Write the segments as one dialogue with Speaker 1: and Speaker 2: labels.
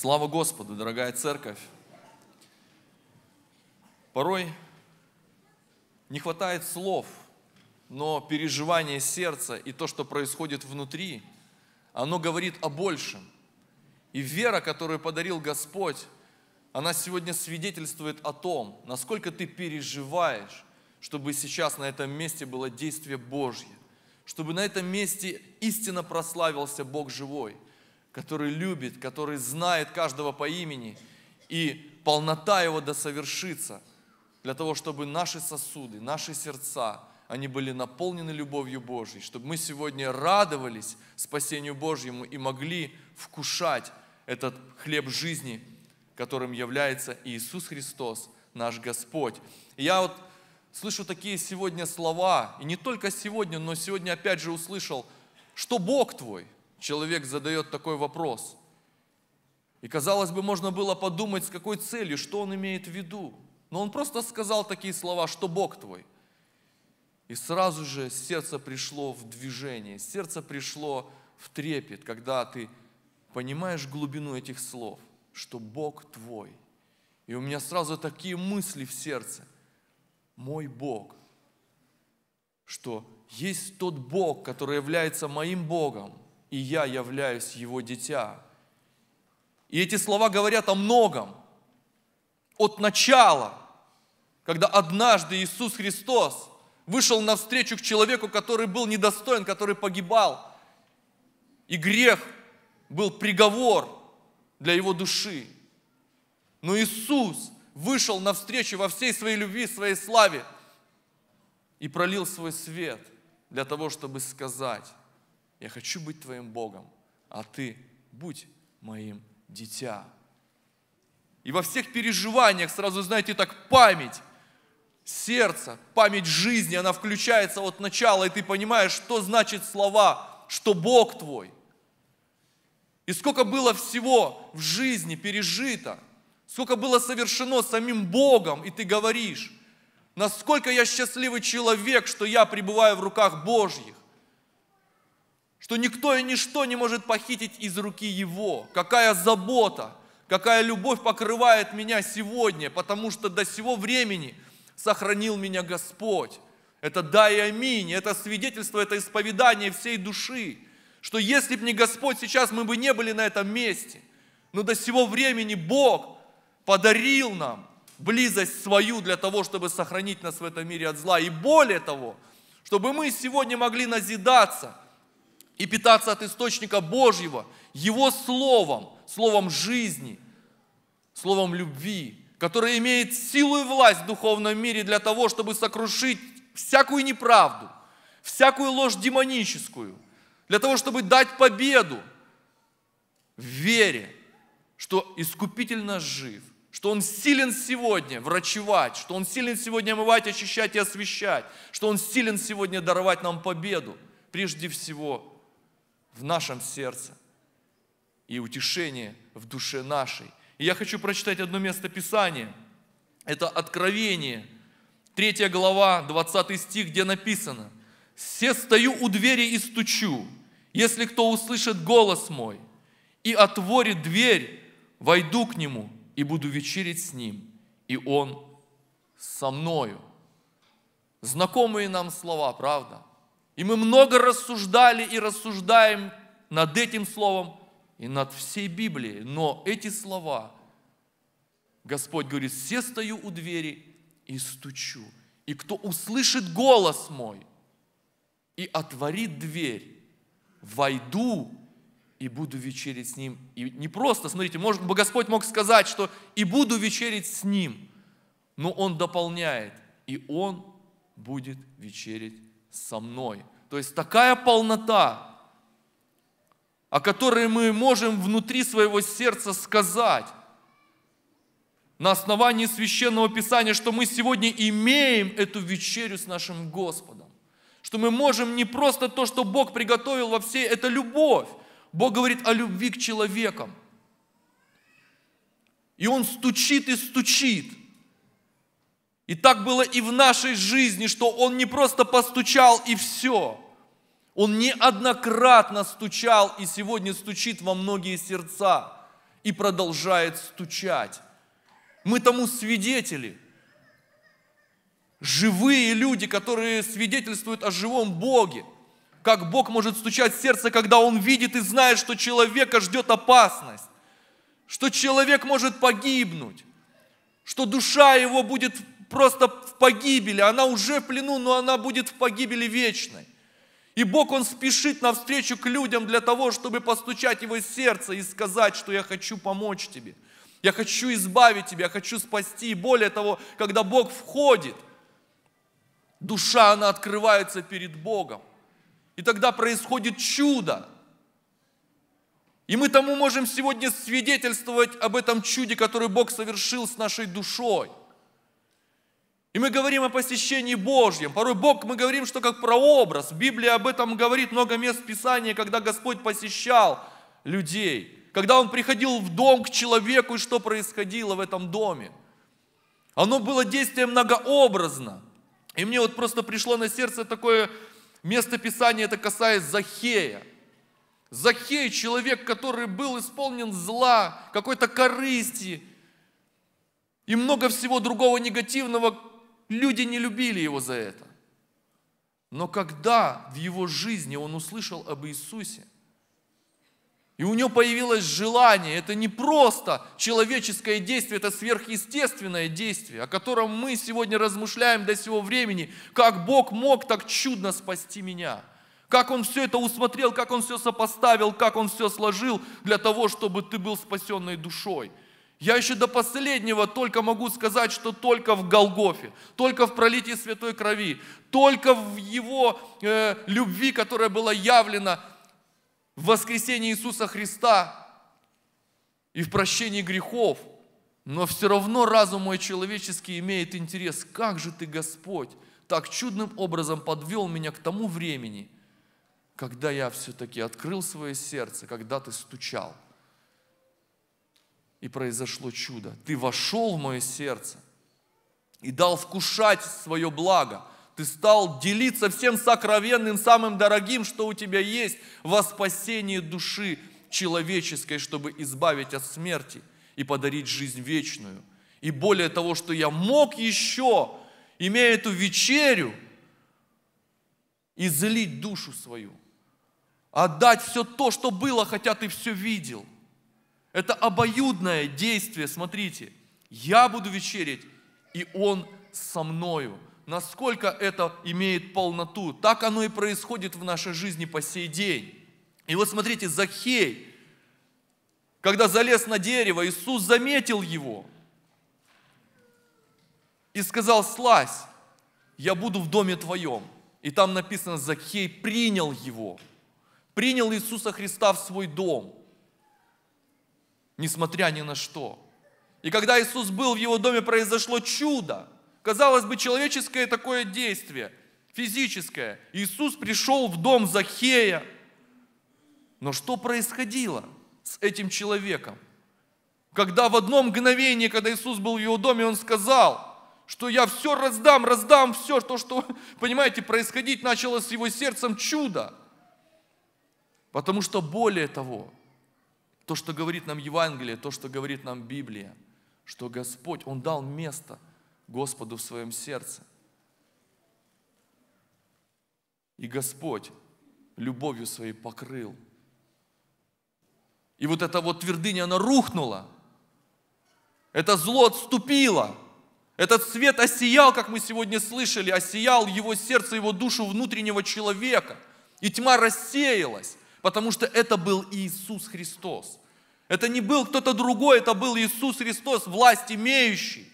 Speaker 1: Слава Господу, дорогая церковь. Порой не хватает слов, но переживание сердца и то, что происходит внутри, оно говорит о большем. И вера, которую подарил Господь, она сегодня свидетельствует о том, насколько ты переживаешь, чтобы сейчас на этом месте было действие Божье, чтобы на этом месте истинно прославился Бог живой – который любит, который знает каждого по имени, и полнота Его да совершится, для того, чтобы наши сосуды, наши сердца, они были наполнены любовью Божьей, чтобы мы сегодня радовались спасению Божьему и могли вкушать этот хлеб жизни, которым является Иисус Христос, наш Господь. И я вот слышу такие сегодня слова, и не только сегодня, но сегодня опять же услышал, что Бог твой – человек задает такой вопрос. И, казалось бы, можно было подумать, с какой целью, что он имеет в виду. Но он просто сказал такие слова, что Бог твой. И сразу же сердце пришло в движение, сердце пришло в трепет, когда ты понимаешь глубину этих слов, что Бог твой. И у меня сразу такие мысли в сердце. Мой Бог. Что есть тот Бог, который является моим Богом – и я являюсь его дитя. И эти слова говорят о многом. От начала, когда однажды Иисус Христос вышел навстречу к человеку, который был недостоин, который погибал, и грех был приговор для его души. Но Иисус вышел навстречу во всей своей любви, своей славе и пролил свой свет для того, чтобы сказать, я хочу быть твоим Богом, а ты будь моим дитя. И во всех переживаниях, сразу знаете, так память, сердце, память жизни, она включается от начала, и ты понимаешь, что значит слова, что Бог твой. И сколько было всего в жизни пережито, сколько было совершено самим Богом, и ты говоришь, насколько я счастливый человек, что я пребываю в руках Божьих что никто и ничто не может похитить из руки Его. Какая забота, какая любовь покрывает меня сегодня, потому что до сего времени сохранил меня Господь. Это да и аминь, это свидетельство, это исповедание всей души, что если бы не Господь сейчас, мы бы не были на этом месте. Но до сего времени Бог подарил нам близость свою для того, чтобы сохранить нас в этом мире от зла. И более того, чтобы мы сегодня могли назидаться – и питаться от источника Божьего, Его Словом, Словом жизни, Словом любви, которое имеет силу и власть в духовном мире для того, чтобы сокрушить всякую неправду, всякую ложь демоническую, для того, чтобы дать победу в вере, что Искупитель искупительно жив, что Он силен сегодня врачевать, что Он силен сегодня омывать, очищать и освещать, что Он силен сегодня даровать нам победу, прежде всего в нашем сердце и утешение в душе нашей. И я хочу прочитать одно место Писания. Это Откровение, 3 глава, 20 стих, где написано «Все стою у двери и стучу, если кто услышит голос мой и отворит дверь, войду к нему и буду вечерить с ним, и он со мною». Знакомые нам слова, правда? И мы много рассуждали и рассуждаем над этим словом и над всей Библией. Но эти слова, Господь говорит, все стою у двери и стучу. И кто услышит голос мой и отворит дверь, войду и буду вечерить с ним. И не просто, смотрите, может бы Господь мог сказать, что и буду вечерить с ним, но Он дополняет, и Он будет вечерить со мной. То есть такая полнота, о которой мы можем внутри своего сердца сказать на основании священного писания, что мы сегодня имеем эту вечерю с нашим Господом. Что мы можем не просто то, что Бог приготовил во всей, это любовь. Бог говорит о любви к человекам. И Он стучит и стучит. И так было и в нашей жизни, что Он не просто постучал и все. Он неоднократно стучал и сегодня стучит во многие сердца и продолжает стучать. Мы тому свидетели. Живые люди, которые свидетельствуют о живом Боге. Как Бог может стучать в сердце, когда Он видит и знает, что человека ждет опасность, что человек может погибнуть, что душа его будет просто в погибели, она уже в плену, но она будет в погибели вечной. И Бог, Он спешит навстречу к людям для того, чтобы постучать его сердце и сказать, что я хочу помочь тебе, я хочу избавить тебя, я хочу спасти. И более того, когда Бог входит, душа, она открывается перед Богом. И тогда происходит чудо. И мы тому можем сегодня свидетельствовать об этом чуде, который Бог совершил с нашей душой. И мы говорим о посещении Божьем. Порой Бог, мы говорим, что как прообраз. Библия об этом говорит много мест Писания, когда Господь посещал людей. Когда Он приходил в дом к человеку, и что происходило в этом доме. Оно было действие многообразно. И мне вот просто пришло на сердце такое место Писания, это касается Захея. Захей, человек, который был исполнен зла, какой-то корысти и много всего другого негативного, Люди не любили его за это. Но когда в его жизни он услышал об Иисусе, и у него появилось желание, это не просто человеческое действие, это сверхъестественное действие, о котором мы сегодня размышляем до сего времени, как Бог мог так чудно спасти меня, как Он все это усмотрел, как Он все сопоставил, как Он все сложил для того, чтобы ты был спасенной душой – я еще до последнего только могу сказать, что только в Голгофе, только в пролитии святой крови, только в Его э, любви, которая была явлена в воскресении Иисуса Христа и в прощении грехов. Но все равно разум мой человеческий имеет интерес, как же Ты, Господь, так чудным образом подвел меня к тому времени, когда я все-таки открыл свое сердце, когда Ты стучал – и произошло чудо. Ты вошел в мое сердце и дал вкушать свое благо. Ты стал делиться всем сокровенным, самым дорогим, что у тебя есть, во спасение души человеческой, чтобы избавить от смерти и подарить жизнь вечную. И более того, что я мог еще, имея эту вечерю, излить душу свою, отдать все то, что было, хотя ты все видел – это обоюдное действие, смотрите. Я буду вечерить, и Он со мною. Насколько это имеет полноту. Так оно и происходит в нашей жизни по сей день. И вот смотрите, Захей, когда залез на дерево, Иисус заметил его и сказал, слазь, я буду в доме твоем. И там написано, Захей принял его, принял Иисуса Христа в свой дом – несмотря ни на что. И когда Иисус был в его доме, произошло чудо. Казалось бы, человеческое такое действие, физическое. Иисус пришел в дом Захея. Но что происходило с этим человеком? Когда в одно мгновение, когда Иисус был в его доме, он сказал, что я все раздам, раздам все, то, что, понимаете, происходить начало с его сердцем чудо. Потому что более того, то, что говорит нам Евангелие, то, что говорит нам Библия, что Господь, Он дал место Господу в своем сердце. И Господь любовью своей покрыл. И вот эта вот твердыня, она рухнула. Это зло отступило. Этот свет осиял, как мы сегодня слышали, осиял его сердце, его душу внутреннего человека. И тьма рассеялась. Потому что это был Иисус Христос. Это не был кто-то другой, это был Иисус Христос, власть имеющий,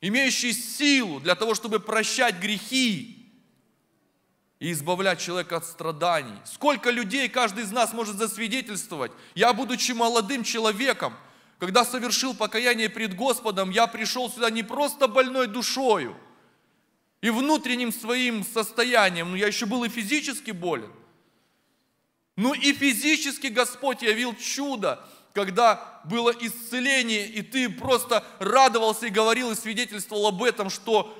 Speaker 1: имеющий силу для того, чтобы прощать грехи и избавлять человека от страданий. Сколько людей каждый из нас может засвидетельствовать. Я, будучи молодым человеком, когда совершил покаяние пред Господом, я пришел сюда не просто больной душою и внутренним своим состоянием, но я еще был и физически болен – ну и физически Господь явил чудо, когда было исцеление, и ты просто радовался и говорил, и свидетельствовал об этом, что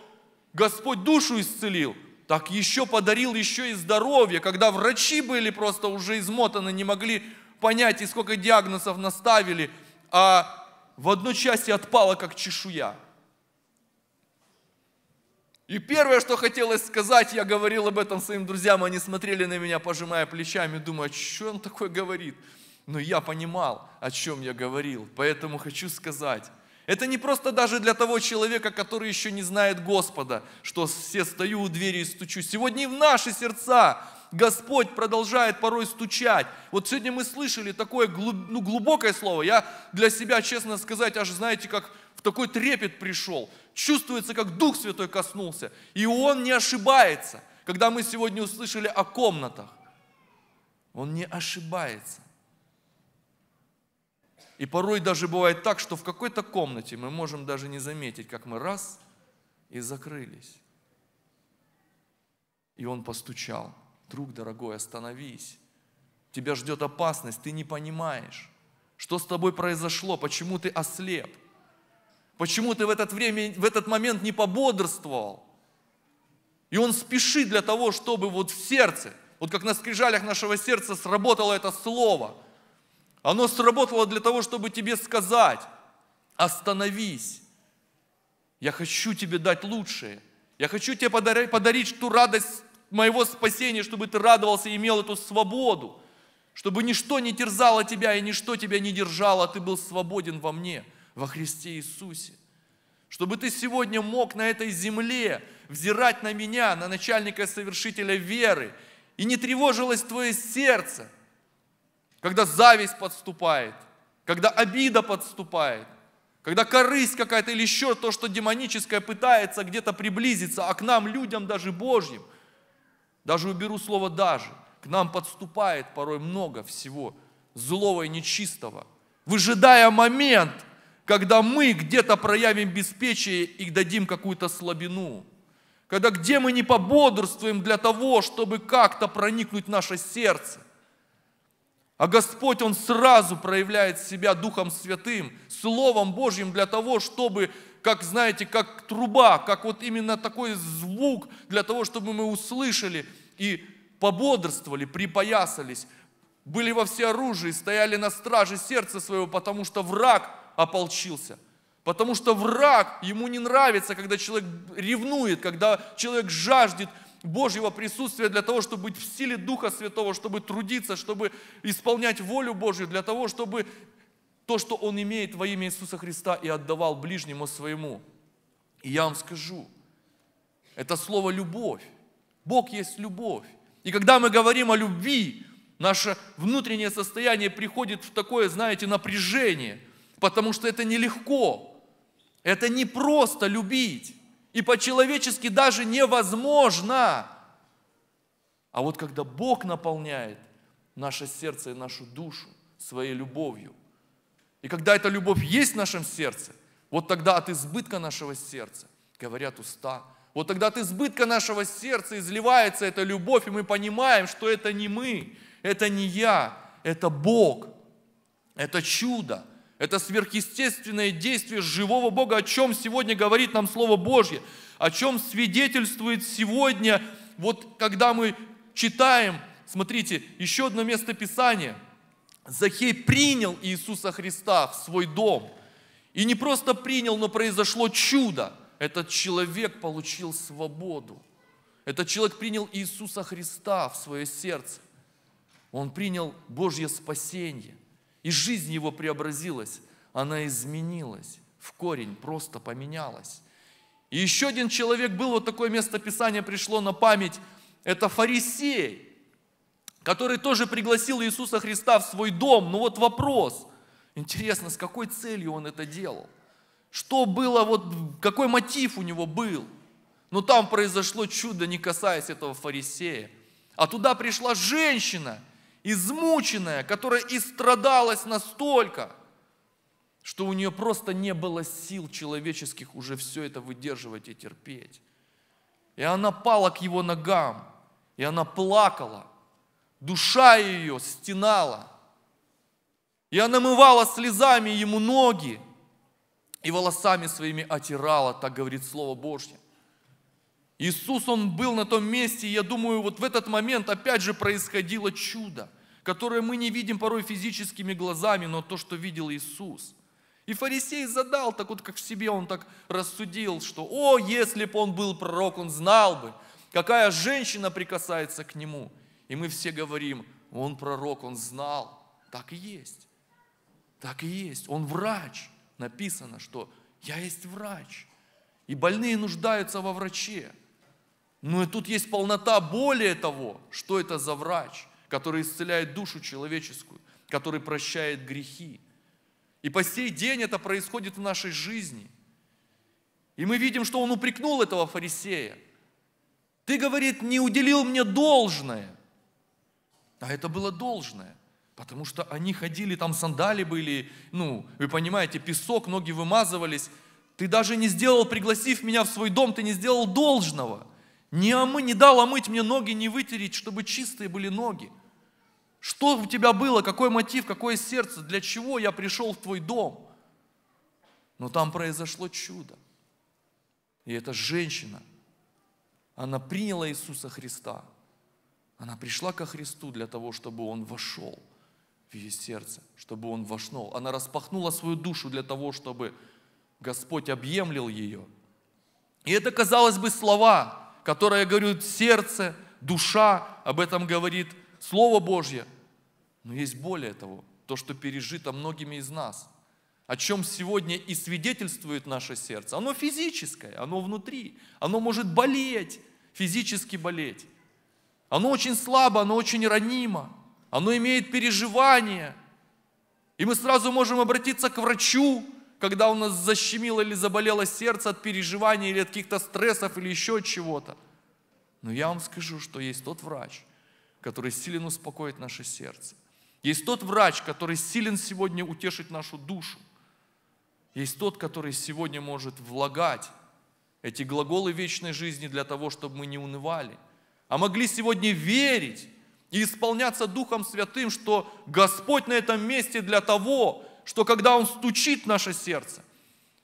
Speaker 1: Господь душу исцелил, так еще подарил еще и здоровье, когда врачи были просто уже измотаны, не могли понять, и сколько диагнозов наставили, а в одну часть и отпала, как чешуя – и первое, что хотелось сказать, я говорил об этом своим друзьям, они смотрели на меня, пожимая плечами, думая, что он такое говорит. Но я понимал, о чем я говорил, поэтому хочу сказать, это не просто даже для того человека, который еще не знает Господа, что все стою у двери и стучу. Сегодня и в наши сердца Господь продолжает порой стучать. Вот сегодня мы слышали такое ну, глубокое слово. Я для себя, честно сказать, аж, знаете, как в такой трепет пришел чувствуется, как Дух Святой коснулся. И Он не ошибается. Когда мы сегодня услышали о комнатах, Он не ошибается. И порой даже бывает так, что в какой-то комнате мы можем даже не заметить, как мы раз и закрылись. И Он постучал. Друг дорогой, остановись. Тебя ждет опасность, ты не понимаешь, что с тобой произошло, почему ты ослеп – Почему ты в, этот время, в этот момент не пободрствовал? И он спешит для того, чтобы вот в сердце, вот как на скрижалях нашего сердца сработало это слово. Оно сработало для того, чтобы тебе сказать, остановись. Я хочу тебе дать лучшее. Я хочу тебе подарить, подарить ту радость моего спасения, чтобы ты радовался и имел эту свободу, чтобы ничто не терзало тебя и ничто тебя не держало, а ты был свободен во мне – во Христе Иисусе. Чтобы ты сегодня мог на этой земле взирать на меня, на начальника и совершителя веры, и не тревожилось твое сердце, когда зависть подступает, когда обида подступает, когда корысть какая-то или еще то, что демоническое пытается где-то приблизиться, а к нам, людям, даже Божьим, даже уберу слово «даже», к нам подступает порой много всего злого и нечистого, выжидая момент – когда мы где-то проявим беспечие и дадим какую-то слабину, когда где мы не пободрствуем для того, чтобы как-то проникнуть в наше сердце. А Господь, Он сразу проявляет себя Духом Святым, Словом Божьим для того, чтобы, как знаете, как труба, как вот именно такой звук, для того, чтобы мы услышали и пободрствовали, припоясались, были во всеоружии, стояли на страже сердца своего, потому что враг – ополчился. Потому что враг, ему не нравится, когда человек ревнует, когда человек жаждет Божьего присутствия для того, чтобы быть в силе Духа Святого, чтобы трудиться, чтобы исполнять волю Божью, для того, чтобы то, что он имеет во имя Иисуса Христа и отдавал ближнему своему. И я вам скажу, это слово «любовь». Бог есть любовь. И когда мы говорим о любви, наше внутреннее состояние приходит в такое, знаете, напряжение – потому что это нелегко, это не просто любить, и по-человечески даже невозможно. А вот когда Бог наполняет наше сердце и нашу душу своей любовью, и когда эта любовь есть в нашем сердце, вот тогда от избытка нашего сердца говорят уста. Вот тогда от избытка нашего сердца изливается эта любовь, и мы понимаем, что это не мы, это не я, это Бог, это чудо – это сверхъестественное действие живого Бога, о чем сегодня говорит нам Слово Божье, о чем свидетельствует сегодня, вот когда мы читаем, смотрите, еще одно место Писания. Захей принял Иисуса Христа в свой дом. И не просто принял, но произошло чудо. Этот человек получил свободу. Этот человек принял Иисуса Христа в свое сердце. Он принял Божье спасение – и жизнь его преобразилась, она изменилась, в корень просто поменялась. И еще один человек был, вот такое место писания пришло на память, это фарисей, который тоже пригласил Иисуса Христа в свой дом. Но ну вот вопрос, интересно, с какой целью он это делал? Что было, вот какой мотив у него был? Но ну там произошло чудо, не касаясь этого фарисея. А туда пришла женщина – измученная, которая истрадалась настолько, что у нее просто не было сил человеческих уже все это выдерживать и терпеть. И она пала к его ногам, и она плакала, душа ее стенала, и она мывала слезами ему ноги, и волосами своими отирала, так говорит Слово Божье. Иисус, Он был на том месте, и я думаю, вот в этот момент опять же происходило чудо которое мы не видим порой физическими глазами, но то, что видел Иисус. И фарисей задал, так вот как в себе он так рассудил, что «О, если бы он был пророк, он знал бы, какая женщина прикасается к нему». И мы все говорим «Он пророк, он знал». Так и есть. Так и есть. Он врач. Написано, что «Я есть врач». И больные нуждаются во враче. Но ну и тут есть полнота более того, что это за врач – который исцеляет душу человеческую, который прощает грехи. И по сей день это происходит в нашей жизни. И мы видим, что он упрекнул этого фарисея. Ты, говорит, не уделил мне должное. А это было должное. Потому что они ходили, там сандали были, ну, вы понимаете, песок, ноги вымазывались. Ты даже не сделал, пригласив меня в свой дом, ты не сделал должного. Не, омы, не дал омыть мне ноги, не вытереть, чтобы чистые были ноги. Что у тебя было, какой мотив, какое сердце, для чего я пришел в твой дом? Но там произошло чудо. И эта женщина, она приняла Иисуса Христа. Она пришла ко Христу для того, чтобы Он вошел в ее сердце, чтобы Он вошел. Она распахнула свою душу для того, чтобы Господь объемлил ее. И это, казалось бы, слова, которое говорит сердце, душа, об этом говорит Слово Божье. Но есть более того, то, что пережито многими из нас, о чем сегодня и свидетельствует наше сердце. Оно физическое, оно внутри, оно может болеть, физически болеть. Оно очень слабо, оно очень ранимо, оно имеет переживания. И мы сразу можем обратиться к врачу, когда у нас защемило или заболело сердце от переживаний или от каких-то стрессов или еще чего-то. Но я вам скажу, что есть тот врач, который силен успокоить наше сердце. Есть тот врач, который силен сегодня утешить нашу душу. Есть тот, который сегодня может влагать эти глаголы вечной жизни для того, чтобы мы не унывали, а могли сегодня верить и исполняться Духом Святым, что Господь на этом месте для того, что когда Он стучит в наше сердце,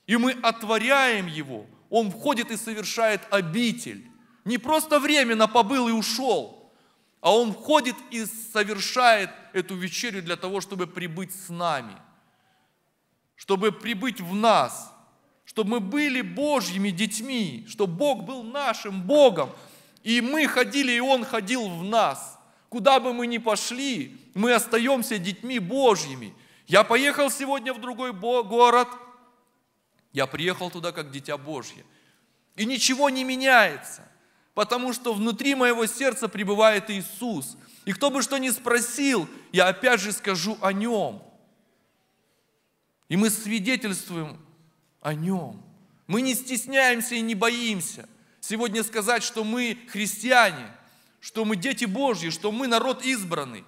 Speaker 1: и мы отворяем его, Он входит и совершает обитель. Не просто временно побыл и ушел, а Он входит и совершает эту вечерю для того, чтобы прибыть с нами, чтобы прибыть в нас, чтобы мы были Божьими детьми, чтобы Бог был нашим Богом, и мы ходили, и Он ходил в нас. Куда бы мы ни пошли, мы остаемся детьми Божьими – я поехал сегодня в другой город, я приехал туда как дитя Божье. И ничего не меняется, потому что внутри моего сердца пребывает Иисус. И кто бы что ни спросил, я опять же скажу о Нем. И мы свидетельствуем о Нем. Мы не стесняемся и не боимся сегодня сказать, что мы христиане, что мы дети Божьи, что мы народ избранный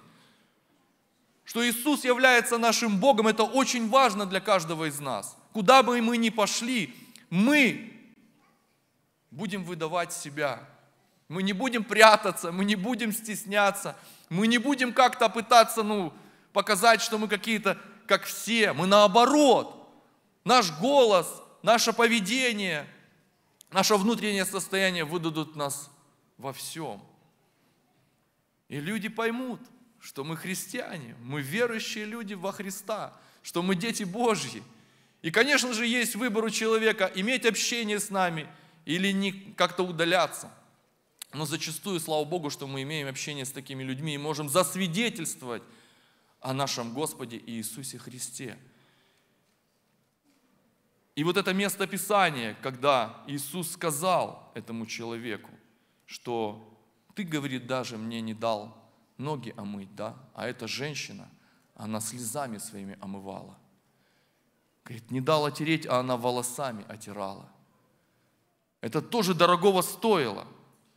Speaker 1: что Иисус является нашим Богом, это очень важно для каждого из нас. Куда бы мы ни пошли, мы будем выдавать себя. Мы не будем прятаться, мы не будем стесняться, мы не будем как-то пытаться, ну, показать, что мы какие-то, как все. Мы наоборот. Наш голос, наше поведение, наше внутреннее состояние выдадут нас во всем. И люди поймут – что мы христиане, мы верующие люди во Христа, что мы дети Божьи. И, конечно же, есть выбор у человека иметь общение с нами или не как-то удаляться. Но зачастую, слава Богу, что мы имеем общение с такими людьми и можем засвидетельствовать о нашем Господе Иисусе Христе. И вот это место Писания, когда Иисус сказал этому человеку, что ты, говорит, даже мне не дал ноги омыть, да? А эта женщина, она слезами своими омывала. Говорит, не дала тереть, а она волосами отирала. Это тоже дорогого стоило.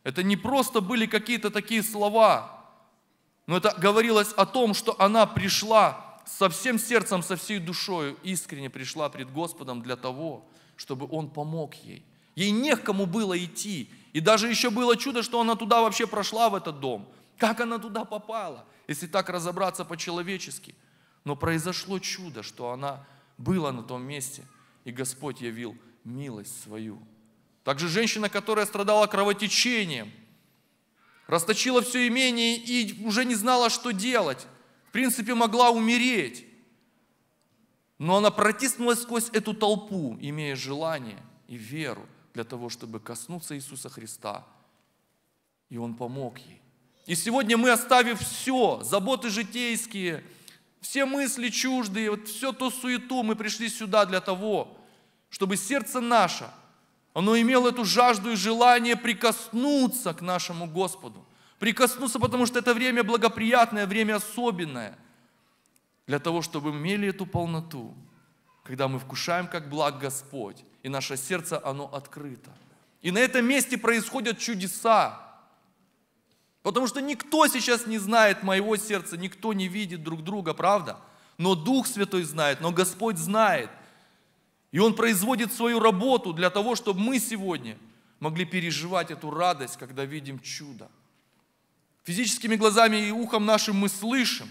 Speaker 1: Это не просто были какие-то такие слова, но это говорилось о том, что она пришла со всем сердцем, со всей душою, искренне пришла пред Господом для того, чтобы Он помог ей. Ей некому было идти. И даже еще было чудо, что она туда вообще прошла, в этот дом – как она туда попала, если так разобраться по-человечески? Но произошло чудо, что она была на том месте, и Господь явил милость свою. Также женщина, которая страдала кровотечением, расточила все имение и уже не знала, что делать. В принципе, могла умереть. Но она протиснулась сквозь эту толпу, имея желание и веру для того, чтобы коснуться Иисуса Христа. И Он помог ей. И сегодня мы, оставив все, заботы житейские, все мысли чуждые, вот все то суету, мы пришли сюда для того, чтобы сердце наше, оно имело эту жажду и желание прикоснуться к нашему Господу. Прикоснуться, потому что это время благоприятное, время особенное. Для того, чтобы мы имели эту полноту, когда мы вкушаем, как благ Господь, и наше сердце, оно открыто. И на этом месте происходят чудеса. Потому что никто сейчас не знает моего сердца, никто не видит друг друга, правда? Но Дух Святой знает, но Господь знает. И Он производит свою работу для того, чтобы мы сегодня могли переживать эту радость, когда видим чудо. Физическими глазами и ухом нашим мы слышим,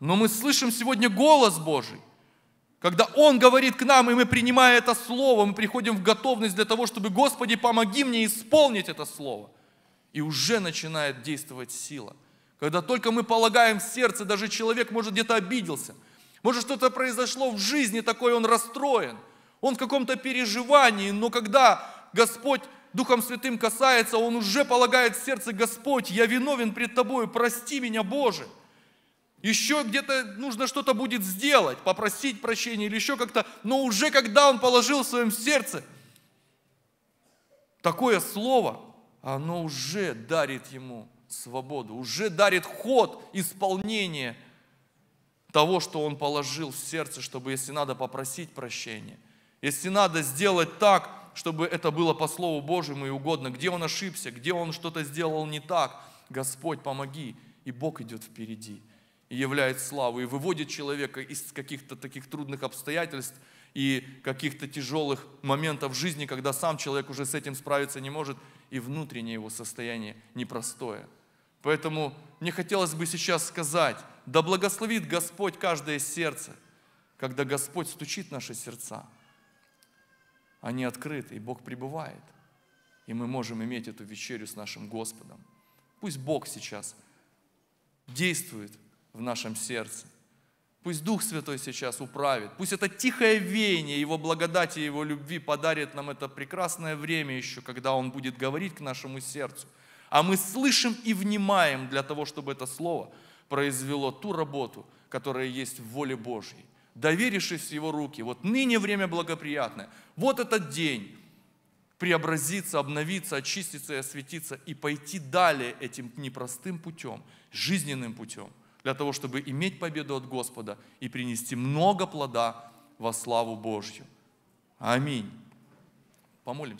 Speaker 1: но мы слышим сегодня голос Божий. Когда Он говорит к нам, и мы, принимая это Слово, мы приходим в готовность для того, чтобы, Господи, помоги мне исполнить это Слово и уже начинает действовать сила. Когда только мы полагаем в сердце, даже человек, может, где-то обиделся, может, что-то произошло в жизни такой он расстроен, он в каком-то переживании, но когда Господь Духом Святым касается, он уже полагает в сердце, Господь, я виновен пред Тобою, прости меня, Боже. Еще где-то нужно что-то будет сделать, попросить прощения или еще как-то, но уже когда он положил в своем сердце такое слово – оно уже дарит ему свободу, уже дарит ход исполнения того, что он положил в сердце, чтобы, если надо, попросить прощения, если надо сделать так, чтобы это было по Слову Божьему и угодно, где он ошибся, где он что-то сделал не так, Господь, помоги, и Бог идет впереди, и являет славу, и выводит человека из каких-то таких трудных обстоятельств, и каких-то тяжелых моментов жизни, когда сам человек уже с этим справиться не может – и внутреннее его состояние непростое. Поэтому мне хотелось бы сейчас сказать, да благословит Господь каждое сердце, когда Господь стучит в наши сердца. Они открыты, и Бог пребывает. И мы можем иметь эту вечерю с нашим Господом. Пусть Бог сейчас действует в нашем сердце. Пусть Дух Святой сейчас управит. Пусть это тихое веяние Его благодати, Его любви подарит нам это прекрасное время еще, когда Он будет говорить к нашему сердцу. А мы слышим и внимаем для того, чтобы это слово произвело ту работу, которая есть в воле Божьей. Доверившись Его руки, вот ныне время благоприятное, вот этот день преобразиться, обновиться, очиститься и осветиться и пойти далее этим непростым путем, жизненным путем – для того, чтобы иметь победу от Господа и принести много плода во славу Божью. Аминь. Помолимся.